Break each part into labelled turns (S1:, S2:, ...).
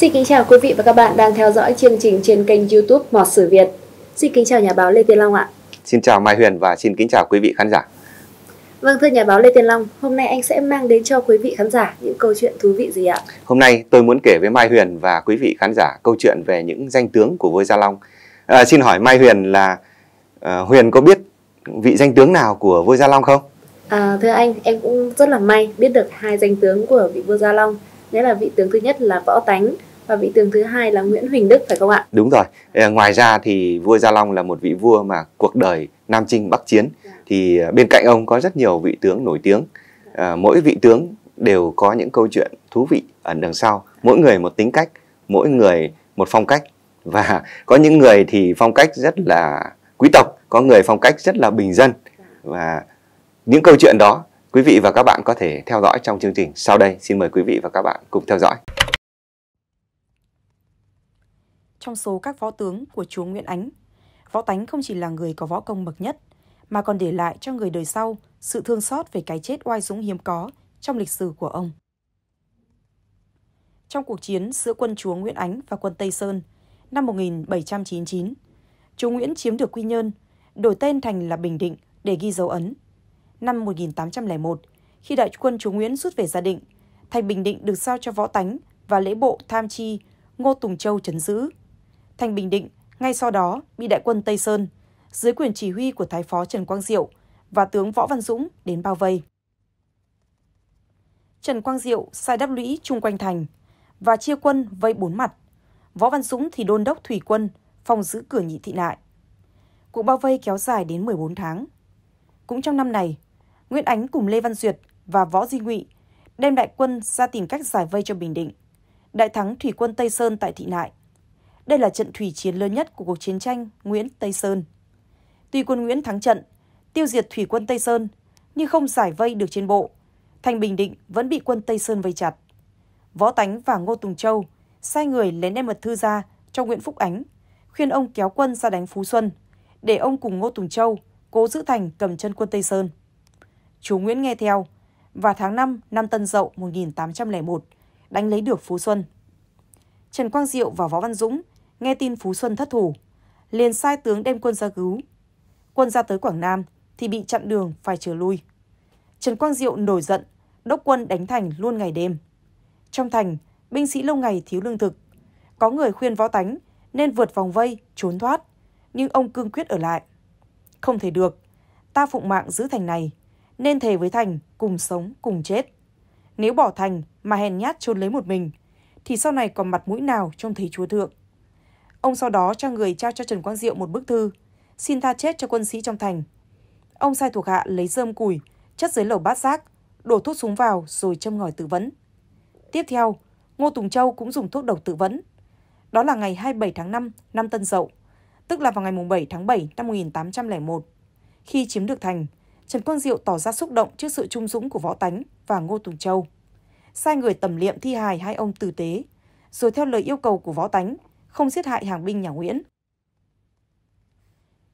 S1: Xin kính chào quý vị và các bạn đang theo dõi chương trình trên kênh YouTube Mọt Sử Việt. Xin kính chào nhà báo Lê Tiên Long ạ.
S2: Xin chào Mai Huyền và xin kính chào quý vị khán giả.
S1: Vâng thưa nhà báo Lê Tiên Long, hôm nay anh sẽ mang đến cho quý vị khán giả những câu chuyện thú vị gì ạ?
S2: Hôm nay tôi muốn kể với Mai Huyền và quý vị khán giả câu chuyện về những danh tướng của vua Gia Long. À, xin hỏi Mai Huyền là à, Huyền có biết vị danh tướng nào của vua Gia Long không?
S1: À, thưa anh, em cũng rất là may biết được hai danh tướng của vị vua Gia Long. nghĩa là vị tướng thứ nhất là Võ Tánh và vị tướng thứ hai là Nguyễn Huỳnh Đức phải không ạ?
S2: Đúng rồi. Ờ, ngoài ra thì vua Gia Long là một vị vua mà cuộc đời Nam chinh Bắc Chiến dạ. thì ờ, bên cạnh ông có rất nhiều vị tướng nổi tiếng. Dạ. Ờ, mỗi vị tướng đều có những câu chuyện thú vị ẩn đằng sau. Mỗi người một tính cách, mỗi người một phong cách và có những người thì phong cách rất là quý tộc, có người phong cách rất là bình dân dạ. và những câu chuyện đó quý vị và các bạn có thể theo dõi trong chương trình sau đây. Xin mời quý vị và các bạn cùng theo dõi.
S3: trong số các võ tướng của chúa Nguyễn Ánh. Võ Tánh không chỉ là người có võ công bậc nhất, mà còn để lại cho người đời sau sự thương xót về cái chết oai dũng hiếm có trong lịch sử của ông. Trong cuộc chiến giữa quân chúa Nguyễn Ánh và quân Tây Sơn năm 1799, chúa Nguyễn chiếm được Quy Nhơn, đổi tên thành là Bình Định để ghi dấu ấn. Năm 1801, khi đại quân chúa Nguyễn rút về gia định, thành Bình Định được giao cho võ tánh và lễ bộ tham chi Ngô Tùng Châu trấn giữ thành Bình Định ngay sau đó bị đại quân Tây Sơn dưới quyền chỉ huy của Thái phó Trần Quang Diệu và tướng Võ Văn Dũng đến bao vây. Trần Quang Diệu sai đắp lũy chung quanh thành và chia quân vây bốn mặt. Võ Văn Dũng thì đôn đốc thủy quân phòng giữ cửa nhị thị nại Cuộc bao vây kéo dài đến 14 tháng. Cũng trong năm này, Nguyễn Ánh cùng Lê Văn Duyệt và Võ Di Ngụy đem đại quân ra tìm cách giải vây cho Bình Định. Đại thắng thủy quân Tây Sơn tại thị nại. Đây là trận thủy chiến lớn nhất của cuộc chiến tranh Nguyễn Tây Sơn. Tuy quân Nguyễn thắng trận, tiêu diệt thủy quân Tây Sơn, nhưng không giải vây được trên bộ. Thành Bình Định vẫn bị quân Tây Sơn vây chặt. Võ Tánh và Ngô Tùng Châu sai người lén đem mật thư ra cho Nguyễn Phúc Ánh, khuyên ông kéo quân ra đánh Phú Xuân, để ông cùng Ngô Tùng Châu cố giữ thành cầm chân quân Tây Sơn. Chú Nguyễn nghe theo, và tháng 5 năm Tân Dậu 1801, đánh lấy được Phú Xuân. Trần Quang Diệu và Võ Văn Dũng nghe tin Phú Xuân thất thủ, liền sai tướng đem quân ra cứu. Quân ra tới Quảng Nam thì bị chặn đường phải trở lui. Trần Quang Diệu nổi giận, đốc quân đánh thành luôn ngày đêm. Trong thành, binh sĩ lâu ngày thiếu lương thực. Có người khuyên võ tánh nên vượt vòng vây, trốn thoát, nhưng ông cương quyết ở lại. Không thể được, ta phụng mạng giữ thành này, nên thề với thành cùng sống cùng chết. Nếu bỏ thành mà hèn nhát trốn lấy một mình, thì sau này còn mặt mũi nào trông thấy chúa thượng. Ông sau đó cho người trao cho Trần Quang Diệu một bức thư, xin tha chết cho quân sĩ trong thành. Ông sai thuộc hạ lấy rơm củi, chất dưới lầu bát giác, đổ thuốc súng vào rồi châm ngòi tự vấn Tiếp theo, Ngô Tùng Châu cũng dùng thuốc độc tự vấn Đó là ngày 27 tháng 5 năm Tân Dậu, tức là vào ngày 7 tháng 7 năm 1801. Khi chiếm được thành, Trần Quang Diệu tỏ ra xúc động trước sự trung dũng của Võ Tánh và Ngô Tùng Châu. Sai người tẩm liệm thi hài hai ông tử tế, rồi theo lời yêu cầu của Võ Tánh, không giết hại hàng binh nhà Nguyễn.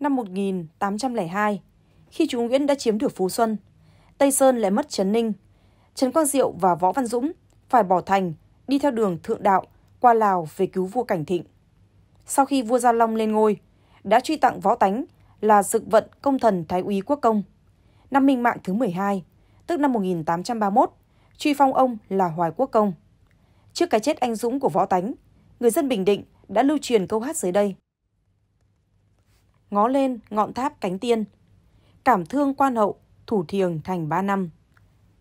S3: Năm 1802, khi chú Nguyễn đã chiếm được Phú Xuân, Tây Sơn lại mất Trấn Ninh. Trần Quang Diệu và Võ Văn Dũng phải bỏ thành, đi theo đường Thượng Đạo qua Lào về cứu vua Cảnh Thịnh. Sau khi vua Gia Long lên ngôi, đã truy tặng Võ Tánh là dực vận công thần Thái úy Quốc Công. Năm Minh Mạng thứ 12, tức năm 1831, truy phong ông là Hoài Quốc Công. Trước cái chết anh dũng của Võ Tánh, người dân Bình Định đã lưu truyền câu hát dưới đây. Ngó lên ngọn tháp cánh tiên, cảm thương quan hậu, thủ thiềng thành ba năm.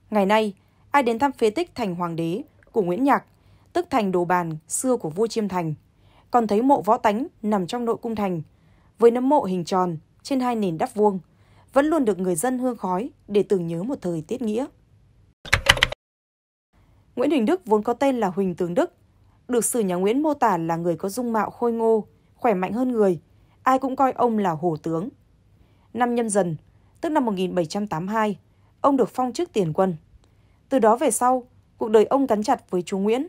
S3: Ngày nay, ai đến thăm phế tích thành hoàng đế của Nguyễn Nhạc, tức thành đồ bàn xưa của vua Chiêm Thành, còn thấy mộ võ tánh nằm trong nội cung thành, với nấm mộ hình tròn trên hai nền đắp vuông, vẫn luôn được người dân hương khói để tưởng nhớ một thời tiết nghĩa. Nguyễn Huỳnh Đức vốn có tên là Huỳnh Tường Đức, được sử nhà Nguyễn mô tả là người có dung mạo khôi ngô, khỏe mạnh hơn người, ai cũng coi ông là hổ tướng. Năm nhâm dần, tức năm 1782, ông được phong chức tiền quân. Từ đó về sau, cuộc đời ông gắn chặt với chú Nguyễn.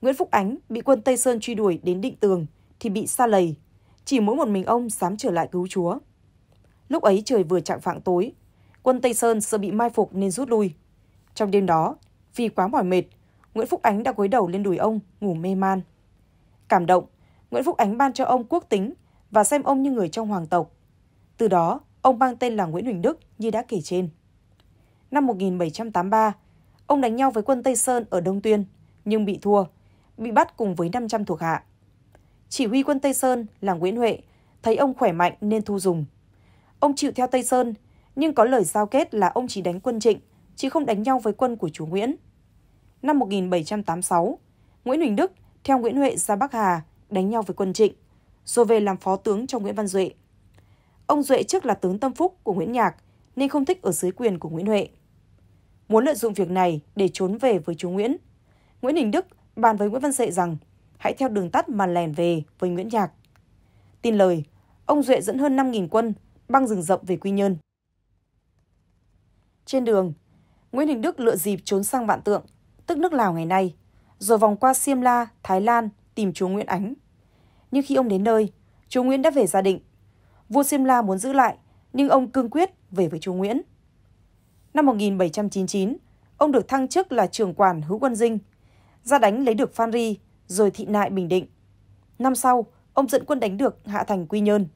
S3: Nguyễn Phúc Ánh bị quân Tây Sơn truy đuổi đến định tường thì bị xa lầy, chỉ mỗi một mình ông dám trở lại cứu chúa. Lúc ấy trời vừa chạng phạng tối, quân Tây Sơn sợ bị mai phục nên rút lui. Trong đêm đó, vì quá mỏi mệt, Nguyễn Phúc Ánh đã cúi đầu lên đùi ông, ngủ mê man. Cảm động, Nguyễn Phúc Ánh ban cho ông quốc tính và xem ông như người trong hoàng tộc. Từ đó, ông mang tên là Nguyễn Huỳnh Đức như đã kể trên. Năm 1783, ông đánh nhau với quân Tây Sơn ở Đông Tuyên, nhưng bị thua, bị bắt cùng với 500 thuộc hạ. Chỉ huy quân Tây Sơn là Nguyễn Huệ thấy ông khỏe mạnh nên thu dùng. Ông chịu theo Tây Sơn, nhưng có lời giao kết là ông chỉ đánh quân trịnh, chứ không đánh nhau với quân của chú Nguyễn năm 1786, Nguyễn Huỳnh Đức theo Nguyễn Huệ ra Bắc Hà đánh nhau với quân Trịnh, rồi về làm phó tướng cho Nguyễn Văn Duệ. Ông Duệ trước là tướng tâm phúc của Nguyễn Nhạc nên không thích ở dưới quyền của Nguyễn Huệ. Muốn lợi dụng việc này để trốn về với chú Nguyễn, Nguyễn Đình Đức bàn với Nguyễn Văn Duệ rằng hãy theo đường tắt mà lèn về với Nguyễn Nhạc. Tin lời, ông Duệ dẫn hơn 5.000 quân băng rừng rậm về Quy Nhơn. Trên đường, Nguyễn Đình Đức lựa dịp trốn sang Vạn Tượng tức nước Lào ngày nay, rồi vòng qua Siêm La, Thái Lan tìm chú Nguyễn Ánh. Nhưng khi ông đến nơi, chú Nguyễn đã về gia định. Vua Siêm La muốn giữ lại, nhưng ông cương quyết về với chú Nguyễn. Năm 1799, ông được thăng chức là trưởng quản Hữu Quân Dinh, ra đánh lấy được Phan Ri, rồi thị nại Bình Định. Năm sau, ông dẫn quân đánh được Hạ Thành Quy Nhơn,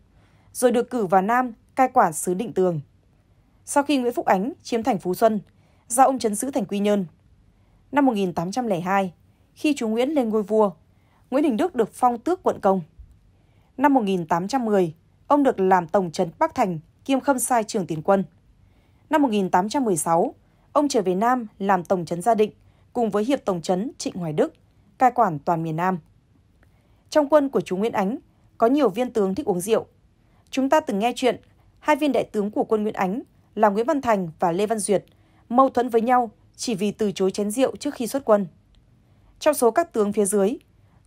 S3: rồi được cử vào Nam cai quản xứ Định Tường. Sau khi Nguyễn Phúc Ánh chiếm thành Phú Xuân, giao ông trấn giữ thành Quy Nhơn – năm 1802 khi chú Nguyễn lên ngôi vua, Nguyễn Đình Đức được phong tước quận công. Năm 1810, ông được làm tổng trấn Bắc Thành kiêm khâm sai trưởng tiền quân. Năm 1816, ông trở về Nam làm tổng trấn Gia Định cùng với hiệp tổng trấn Trịnh Hoài Đức, cai quản toàn miền Nam. Trong quân của chú Nguyễn Ánh có nhiều viên tướng thích uống rượu. Chúng ta từng nghe chuyện hai viên đại tướng của quân Nguyễn Ánh là Nguyễn Văn Thành và Lê Văn Duyệt mâu thuẫn với nhau chỉ vì từ chối chén rượu trước khi xuất quân. Trong số các tướng phía dưới,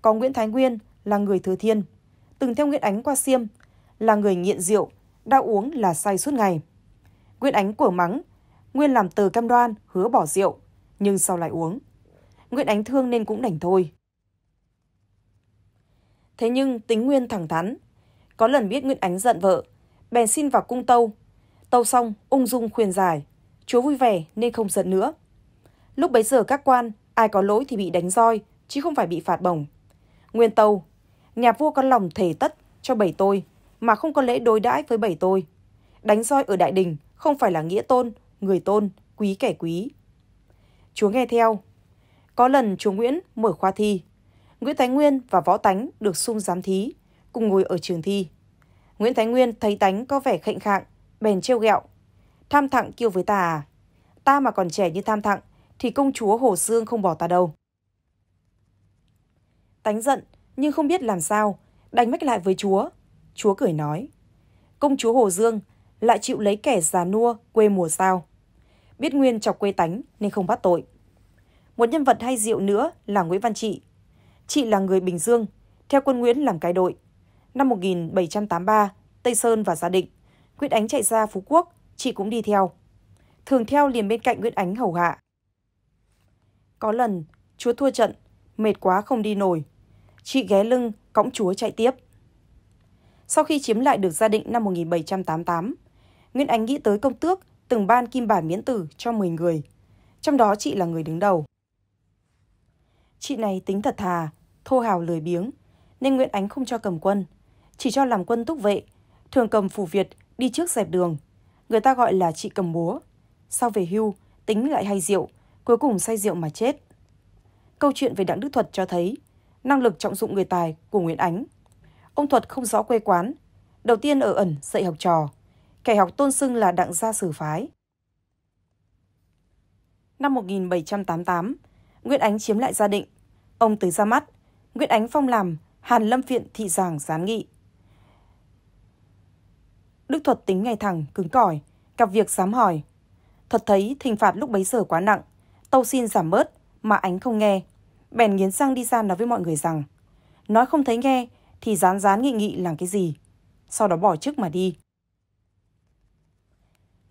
S3: có Nguyễn Thái Nguyên là người Thừa Thiên, từng theo Nguyễn Ánh qua Xiêm, là người nghiện rượu, đau uống là say suốt ngày. Nguyễn Ánh của mắng, Nguyên làm tờ cam đoan, hứa bỏ rượu, nhưng sau lại uống. Nguyễn Ánh thương nên cũng đành thôi. Thế nhưng tính Nguyên thẳng thắn. Có lần biết Nguyễn Ánh giận vợ, bèn xin vào cung tâu. Tâu xong, ung dung khuyên giải. Chúa vui vẻ nên không giận nữa. Lúc bấy giờ các quan, ai có lỗi thì bị đánh roi, chứ không phải bị phạt bổng. Nguyên Tâu, nhà vua có lòng thể tất cho bảy tôi, mà không có lễ đối đãi với bảy tôi. Đánh roi ở đại đình không phải là nghĩa tôn, người tôn, quý kẻ quý. Chúa nghe theo. Có lần chúa Nguyễn mở khoa thi. Nguyễn Thái Nguyên và Võ Tánh được sung giám thí, cùng ngồi ở trường thi. Nguyễn Thái Nguyên thấy Tánh có vẻ khệnh khạng, bèn trêu ghẹo. Tham thặng kêu với ta à? Ta mà còn trẻ như tham thặng thì công chúa Hồ Sương không bỏ ta đâu. Tánh giận, nhưng không biết làm sao, đánh mách lại với chúa. Chúa cười nói, công chúa Hồ Dương lại chịu lấy kẻ già nua quê mùa sao. Biết Nguyên chọc quê tánh nên không bắt tội. Một nhân vật hay diệu nữa là Nguyễn Văn Trị. Chị là người Bình Dương, theo quân Nguyễn làm cái đội. Năm 1783, Tây Sơn và Gia Định, Nguyễn Ánh chạy ra Phú Quốc, chị cũng đi theo. Thường theo liền bên cạnh Nguyễn Ánh hầu hạ. Có lần, chúa thua trận, mệt quá không đi nổi. Chị ghé lưng, cõng chúa chạy tiếp. Sau khi chiếm lại được gia định năm 1788, Nguyễn Ánh nghĩ tới công tước từng ban kim bài miễn tử cho 10 người, trong đó chị là người đứng đầu. Chị này tính thật thà, thô hào lười biếng, nên Nguyễn Ánh không cho cầm quân, chỉ cho làm quân túc vệ, thường cầm phủ Việt đi trước dẹp đường. Người ta gọi là chị cầm búa. Sau về hưu, tính lại hay rượu, cuối cùng say rượu mà chết. Câu chuyện về Đặng Đức Thuật cho thấy năng lực trọng dụng người tài của Nguyễn Ánh. Ông Thuật không rõ quê quán, đầu tiên ở ẩn dạy học trò, kẻ học tôn xưng là đặng gia sử phái. Năm 1788, Nguyễn Ánh chiếm lại gia định. Ông tới ra mắt, Nguyễn Ánh phong làm Hàn Lâm Viện thị giảng gián nghị. Đức Thuật tính ngay thẳng, cứng cỏi, gặp việc dám hỏi. Thuật thấy thình phạt lúc bấy giờ quá nặng, Tâu xin giảm bớt, mà ánh không nghe. Bèn nghiến răng đi ra nói với mọi người rằng, nói không thấy nghe thì rán rán nghị nghị làm cái gì. Sau đó bỏ chức mà đi.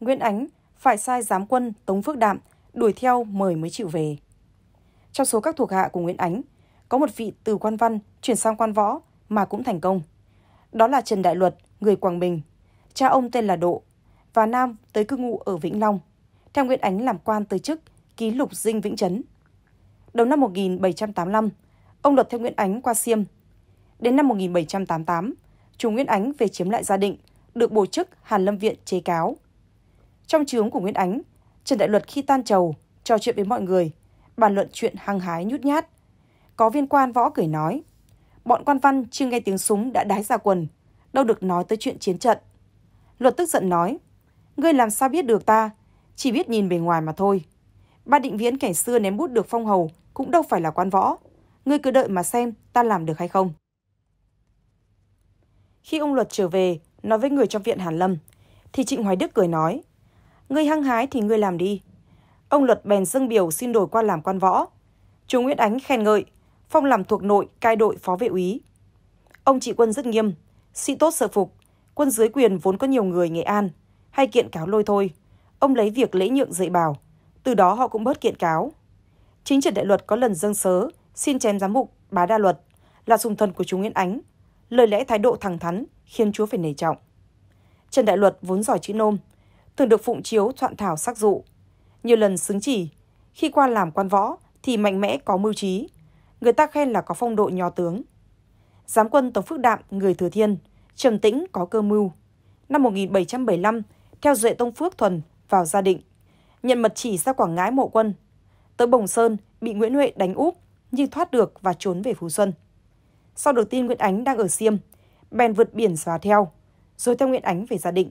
S3: Nguyễn Ánh phải sai giám quân Tống Phước Đạm đuổi theo mời mới chịu về. Trong số các thuộc hạ của Nguyễn Ánh, có một vị từ quan văn chuyển sang quan võ mà cũng thành công. Đó là Trần Đại Luật, người Quảng Bình. Cha ông tên là Độ và Nam tới cư ngụ ở Vĩnh Long. Theo Nguyễn Ánh làm quan tới chức ký lục dinh Vĩnh Chấn. Đầu năm 1785, ông luật theo Nguyễn Ánh qua xiêm. Đến năm 1788, chủ Nguyễn Ánh về chiếm lại gia định, được bổ chức Hàn Lâm Viện chế cáo. Trong trướng của Nguyễn Ánh, Trần Đại Luật khi tan trầu, trò chuyện với mọi người, bàn luận chuyện hăng hái nhút nhát. Có viên quan võ cười nói, bọn quan văn chưa nghe tiếng súng đã đái ra quần, đâu được nói tới chuyện chiến trận. Luật tức giận nói, ngươi làm sao biết được ta, chỉ biết nhìn bề ngoài mà thôi. Ba định viễn kẻ xưa ném bút được phong hầu cũng đâu phải là quan võ. Ngươi cứ đợi mà xem ta làm được hay không. Khi ông luật trở về, nói với người trong viện Hàn Lâm, thì Trịnh Hoài Đức cười nói, Ngươi hăng hái thì ngươi làm đi. Ông luật bèn dâng biểu xin đổi qua làm quan võ. Chú Nguyễn Ánh khen ngợi, phong làm thuộc nội, cai đội phó vệ úy. Ông trị quân rất nghiêm, sĩ tốt sợ phục, quân dưới quyền vốn có nhiều người Nghệ An, hay kiện cáo lôi thôi. Ông lấy việc lễ nhượng dạy bảo, từ đó họ cũng bớt kiện cáo. Chính trần đại luật có lần dâng sớ, xin chém giám mục bá đa luật là sùng thần của chú Nguyễn Ánh. Lời lẽ thái độ thẳng thắn khiến chúa phải nể trọng. Trần Đại Luật vốn giỏi chữ nôm, thường được phụng chiếu soạn thảo sắc dụ. Nhiều lần xứng chỉ, khi qua làm quan võ thì mạnh mẽ có mưu trí, người ta khen là có phong độ nho tướng. Giám quân Tổng Phước Đạm, người Thừa Thiên, trầm tĩnh có cơ mưu. Năm 1775, theo Duệ Tông Phước Thuần vào gia định, nhận mật chỉ ra Quảng Ngãi mộ quân. Tới Bồng Sơn, bị Nguyễn Huệ đánh úp, nhưng thoát được và trốn về Phú Xuân. Sau được tin Nguyễn Ánh đang ở Xiêm, bèn vượt biển xóa theo, rồi theo Nguyễn Ánh về gia định.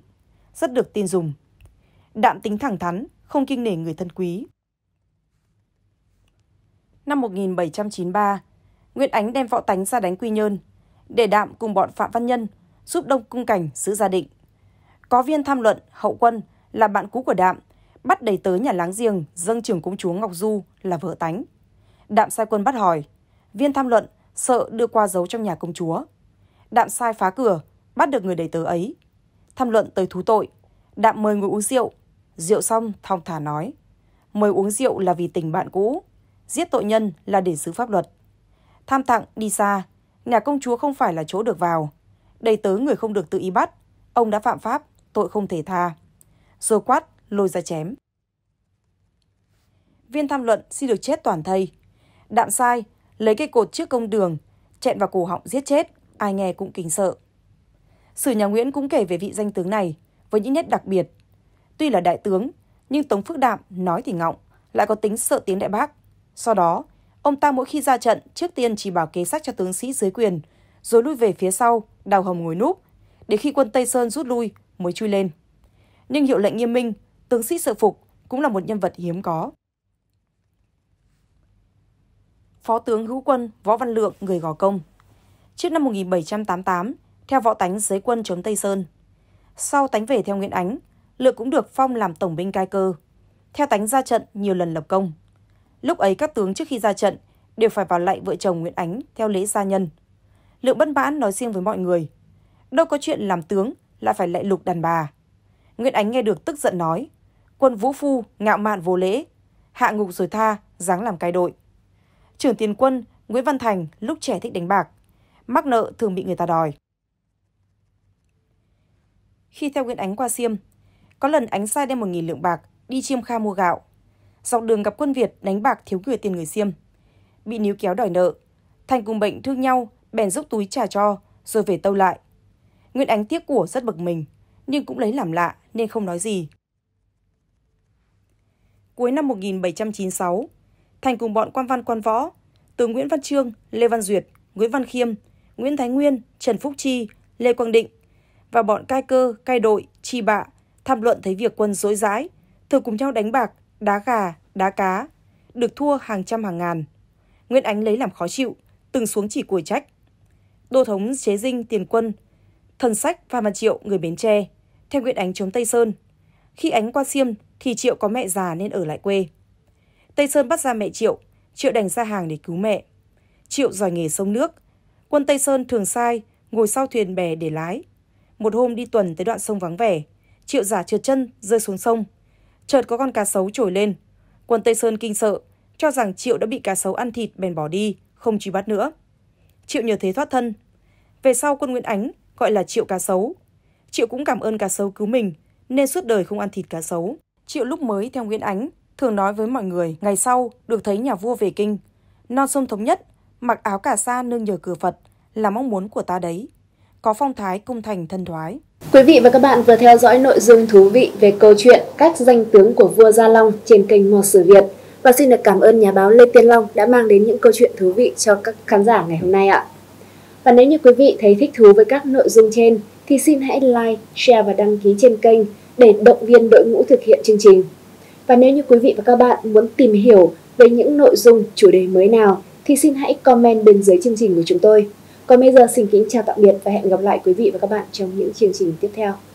S3: Rất được tin dùng. Đạm tính thẳng thắn, không kinh nể người thân quý. Năm 1793, Nguyễn Ánh đem võ tánh ra đánh Quy Nhơn, để đạm cùng bọn Phạm Văn Nhân giúp Đông Cung Cảnh giữ gia định. Có viên tham luận hậu quân là bạn cũ của đạm bắt đầy tớ nhà láng giềng dân trưởng công chúa Ngọc Du là vợ tánh. Đạm sai quân bắt hỏi, viên tham luận sợ đưa qua giấu trong nhà công chúa. Đạm sai phá cửa, bắt được người đầy tớ ấy. Tham luận tới thú tội, đạm mời ngồi uống rượu. Rượu xong, thong thả nói. Mời uống rượu là vì tình bạn cũ, giết tội nhân là để giữ pháp luật. Tham tặng đi xa, nhà công chúa không phải là chỗ được vào. Đầy tớ người không được tự ý bắt, ông đã phạm pháp, tội không thể tha. Rồi quát, lôi ra chém. Viên tham luận xin được chết toàn thây. Đạm sai, lấy cây cột trước công đường, chẹn vào cổ họng giết chết, ai nghe cũng kinh sợ. Sử nhà Nguyễn cũng kể về vị danh tướng này với những nét đặc biệt. Tuy là đại tướng, nhưng Tống Phước Đạm nói thì ngọng, lại có tính sợ tiến đại bác. Sau đó, ông ta mỗi khi ra trận trước tiên chỉ bảo kế sách cho tướng sĩ dưới quyền, rồi lui về phía sau, đào hầm ngồi núp, để khi quân Tây Sơn rút lui mới chui lên. Nhưng hiệu lệnh nghiêm minh tướng sĩ sợ phục cũng là một nhân vật hiếm có. Phó tướng hữu quân Võ Văn Lượng người Gò Công Trước năm 1788, theo võ tánh giới quân chống Tây Sơn. Sau tánh về theo Nguyễn Ánh, Lượng cũng được phong làm tổng binh cai cơ. Theo tánh ra trận nhiều lần lập công. Lúc ấy các tướng trước khi ra trận đều phải vào lại vợ chồng Nguyễn Ánh theo lễ gia nhân. Lượng bất mãn nói riêng với mọi người. Đâu có chuyện làm tướng lại phải lại lục đàn bà. Nguyễn Ánh nghe được tức giận nói quân vũ phu, ngạo mạn vô lễ, hạ ngục rồi tha, dáng làm cai đội. Trưởng tiền quân Nguyễn Văn Thành lúc trẻ thích đánh bạc, mắc nợ thường bị người ta đòi. Khi theo Nguyễn Ánh qua Xiêm, có lần Ánh sai đem một nghìn lượng bạc đi chiêm kha mua gạo. Dọc đường gặp quân Việt đánh bạc thiếu người tiền người Xiêm. Bị níu kéo đòi nợ, Thành cùng bệnh thương nhau, bèn dốc túi trả cho, rồi về tâu lại. Nguyễn Ánh tiếc của rất bực mình, nhưng cũng lấy làm lạ nên không nói gì cuối năm 1796, Thành cùng bọn quan văn quan võ, từ Nguyễn Văn Trương, Lê Văn Duyệt, Nguyễn Văn Khiêm, Nguyễn Thái Nguyên, Trần Phúc Chi, Lê Quang Định và bọn cai cơ, cai đội, chi bạ tham luận thấy việc quân dối rãi, thường cùng nhau đánh bạc, đá gà, đá cá, được thua hàng trăm hàng ngàn. Nguyễn Ánh lấy làm khó chịu, từng xuống chỉ củi trách. Đô thống chế dinh tiền quân, thần sách Phan Văn Triệu người Bến Tre, theo Nguyễn Ánh chống Tây Sơn. Khi Ánh qua Xiêm thì Triệu có mẹ già nên ở lại quê. Tây Sơn bắt ra mẹ Triệu, Triệu đành ra hàng để cứu mẹ. Triệu giỏi nghề sông nước, quân Tây Sơn thường sai, ngồi sau thuyền bè để lái. Một hôm đi tuần tới đoạn sông vắng vẻ, Triệu giả trượt chân, rơi xuống sông. Chợt có con cá sấu trồi lên. Quân Tây Sơn kinh sợ, cho rằng Triệu đã bị cá sấu ăn thịt bèn bỏ đi, không truy bắt nữa. Triệu nhờ thế thoát thân. Về sau quân Nguyễn Ánh gọi là Triệu cá sấu. Triệu cũng cảm ơn cá sấu cứu mình, nên suốt đời không ăn thịt cá sấu. Triệu lúc mới theo Nguyễn Ánh thường nói với mọi người, ngày sau được thấy nhà vua về kinh, non sông thống nhất, mặc áo cà sa nương nhờ cửa Phật là mong muốn của ta đấy. Có phong thái cung thành thân thoái.
S1: Quý vị và các bạn vừa theo dõi nội dung thú vị về câu chuyện các danh tướng của vua Gia Long trên kênh Một Sử Việt. Và xin được cảm ơn nhà báo Lê Tiên Long đã mang đến những câu chuyện thú vị cho các khán giả ngày hôm nay ạ. Và nếu như quý vị thấy thích thú với các nội dung trên thì xin hãy like, share và đăng ký trên kênh để động viên đội ngũ thực hiện chương trình. Và nếu như quý vị và các bạn muốn tìm hiểu về những nội dung chủ đề mới nào thì xin hãy comment bên dưới chương trình của chúng tôi. Còn bây giờ xin kính chào tạm biệt và hẹn gặp lại quý vị và các bạn trong những chương trình tiếp theo.